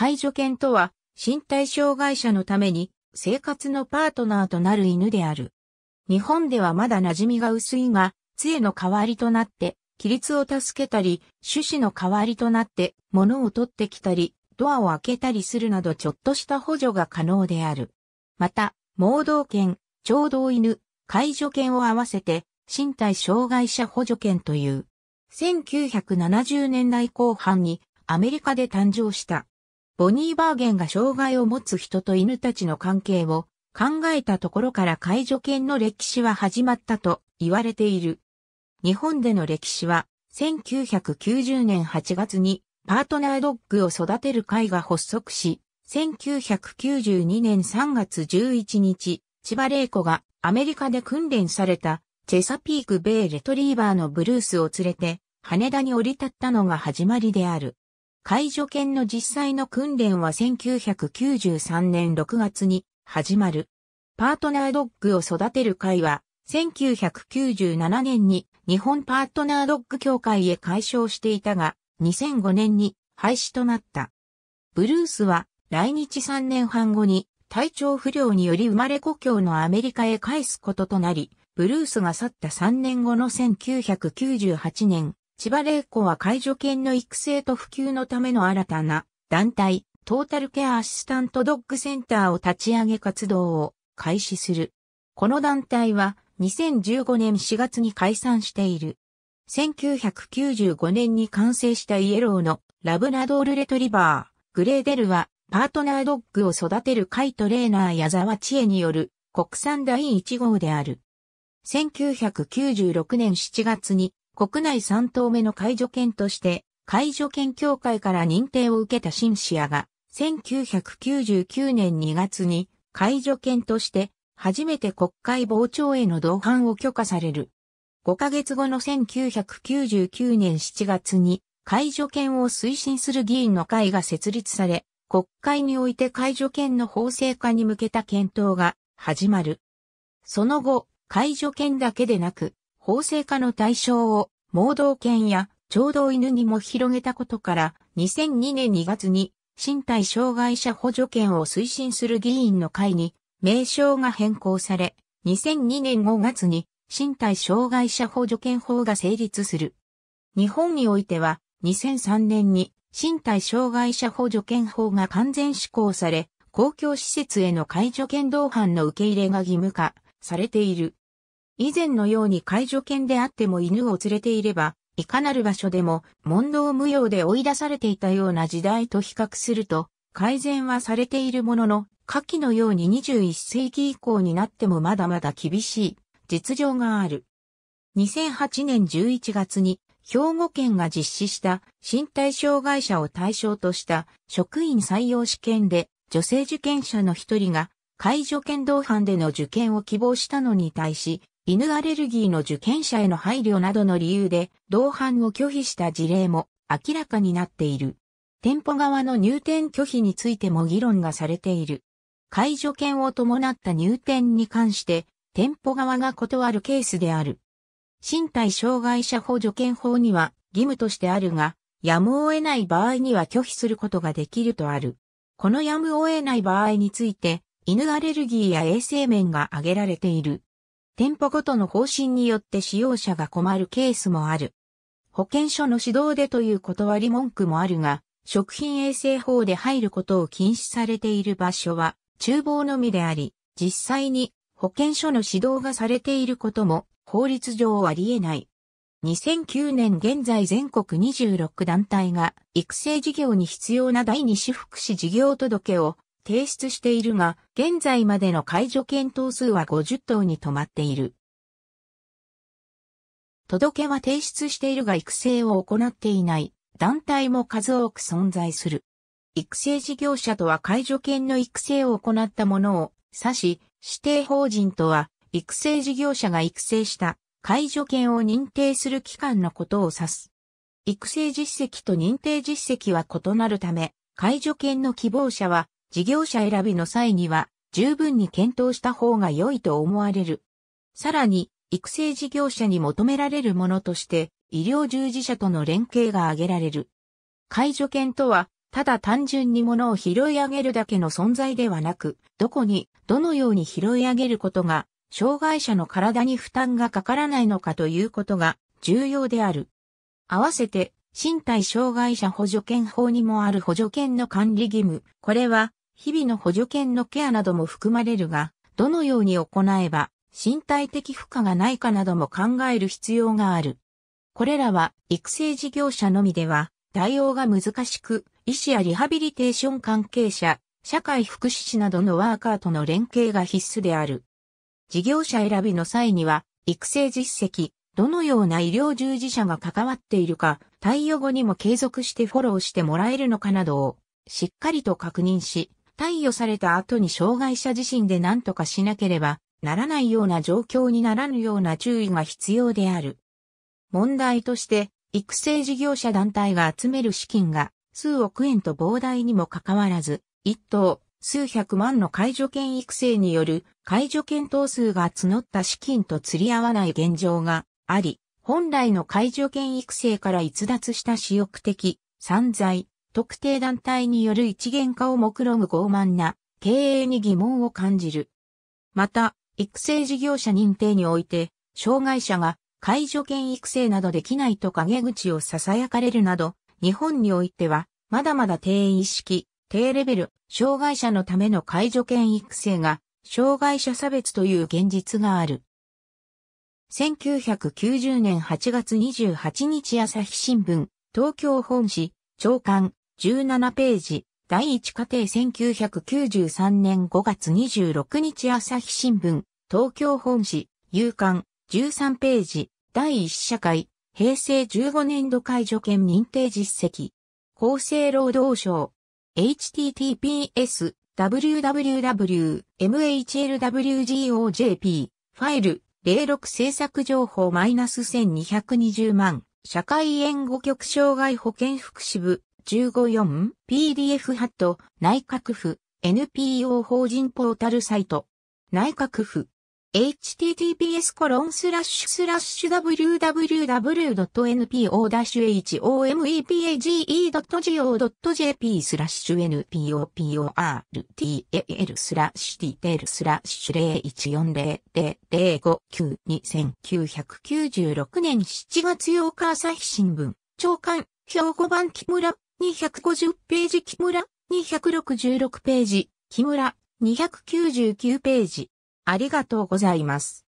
介助犬とは、身体障害者のために生活のパートナーとなる犬である。日本ではまだ馴染みが薄いが、杖の代わりとなって、規律を助けたり、種子の代わりとなって物を取ってきたり、ドアを開けたりするなどちょっとした補助が可能である。また、盲導犬、聴導犬、介助犬を合わせて、身体障害者補助犬という、1970年代後半にアメリカで誕生した。ボニー・バーゲンが障害を持つ人と犬たちの関係を考えたところから介助犬の歴史は始まったと言われている。日本での歴史は1990年8月にパートナードッグを育てる会が発足し、1992年3月11日、千葉玲子がアメリカで訓練されたチェサピークベイ・レトリーバーのブルースを連れて羽田に降り立ったのが始まりである。解助犬の実際の訓練は1993年6月に始まる。パートナードッグを育てる会は、1997年に日本パートナードッグ協会へ解消していたが、2005年に廃止となった。ブルースは来日3年半後に体調不良により生まれ故郷のアメリカへ返すこととなり、ブルースが去った3年後の1998年、千葉玲子は介助犬の育成と普及のための新たな団体、トータルケアアシスタントドッグセンターを立ち上げ活動を開始する。この団体は2015年4月に解散している。1995年に完成したイエローのラブラドールレトリバー、グレーデルはパートナードッグを育てる会トレーナー矢沢千恵による国産第1号である。1996年7月に国内3頭目の介助犬として、介助犬協会から認定を受けたシンシアが、1999年2月に介助犬として初めて国会傍聴への同伴を許可される。5ヶ月後の1999年7月に介助犬を推進する議員の会が設立され、国会において介助犬の法制化に向けた検討が始まる。その後、介助犬だけでなく、法制化の対象を、盲導犬や、聴導犬にも広げたことから、2002年2月に、身体障害者補助犬を推進する議員の会に、名称が変更され、2002年5月に、身体障害者補助犬法が成立する。日本においては、2003年に、身体障害者補助犬法が完全施行され、公共施設への介助犬同伴の受け入れが義務化されている。以前のように介助犬であっても犬を連れていれば、いかなる場所でも問答無用で追い出されていたような時代と比較すると、改善はされているものの、下記のように21世紀以降になってもまだまだ厳しい実情がある。2008年11月に兵庫県が実施した身体障害者を対象とした職員採用試験で女性受験者の一人が介助犬同伴での受験を希望したのに対し犬アレルギーの受験者への配慮などの理由で、同伴を拒否した事例も明らかになっている。店舗側の入店拒否についても議論がされている。解除権を伴った入店に関して、店舗側が断るケースである。身体障害者補助犬法には義務としてあるが、やむを得ない場合には拒否することができるとある。このやむを得ない場合について、犬アレルギーや衛生面が挙げられている。店舗ごとの方針によって使用者が困るケースもある。保健所の指導でという断り文句もあるが、食品衛生法で入ることを禁止されている場所は厨房のみであり、実際に保健所の指導がされていることも法律上あり得ない。2009年現在全国26団体が育成事業に必要な第二種福祉事業届を提出しているが、現在までの解除検討数は50頭に止まっている。届けは提出しているが育成を行っていない団体も数多く存在する。育成事業者とは介助犬の育成を行ったものを指し、指定法人とは育成事業者が育成した介助犬を認定する機関のことを指す。育成実績と認定実績は異なるため、介助犬の希望者は事業者選びの際には十分に検討した方が良いと思われる。さらに、育成事業者に求められるものとして、医療従事者との連携が挙げられる。介助犬とは、ただ単純に物を拾い上げるだけの存在ではなく、どこに、どのように拾い上げることが、障害者の体に負担がかからないのかということが重要である。合わせて、身体障害者補助犬法にもある補助犬の管理義務、これは日々の補助犬のケアなども含まれるが、どのように行えば身体的負荷がないかなども考える必要がある。これらは育成事業者のみでは対応が難しく、医師やリハビリテーション関係者、社会福祉士などのワーカーとの連携が必須である。事業者選びの際には、育成実績、どのような医療従事者が関わっているか、対応後にも継続してフォローしてもらえるのかなどをしっかりと確認し、貸与された後に障害者自身で何とかしなければならないような状況にならぬような注意が必要である。問題として、育成事業者団体が集める資金が数億円と膨大にもかかわらず、一等数百万の介助犬育成による介助犬等数が募った資金と釣り合わない現状があり、本来の介助犬育成から逸脱した私欲的、散財、特定団体による一元化を目論む傲慢な経営に疑問を感じる。また、育成事業者認定において、障害者が介助犬育成などできないと陰口を囁かれるなど、日本においては、まだまだ低意識、低レベル、障害者のための介助犬育成が、障害者差別という現実がある。1990年8月28日朝日新聞、東京本市、長官、17ページ、第1課程1993年5月26日朝日新聞、東京本市、夕刊、13ページ、第1社会、平成15年度解除権認定実績、厚生労働省、https, www.mhlwgojp、ファイル、06制作情報 -1220 万、社会援護局障害保健福祉部、15.4 PDF ハット内閣府 NPO 法人ポータルサイト内閣府 https コロンスラッシュスラッシュ www.npo-homePage.go.jp スラッシュ NPOPORTAL スラッシュ t テールスラッシュ014005996年7月8日朝日新聞長官兵庫版木村250ページ木村、266ページ木村、299ページ。ありがとうございます。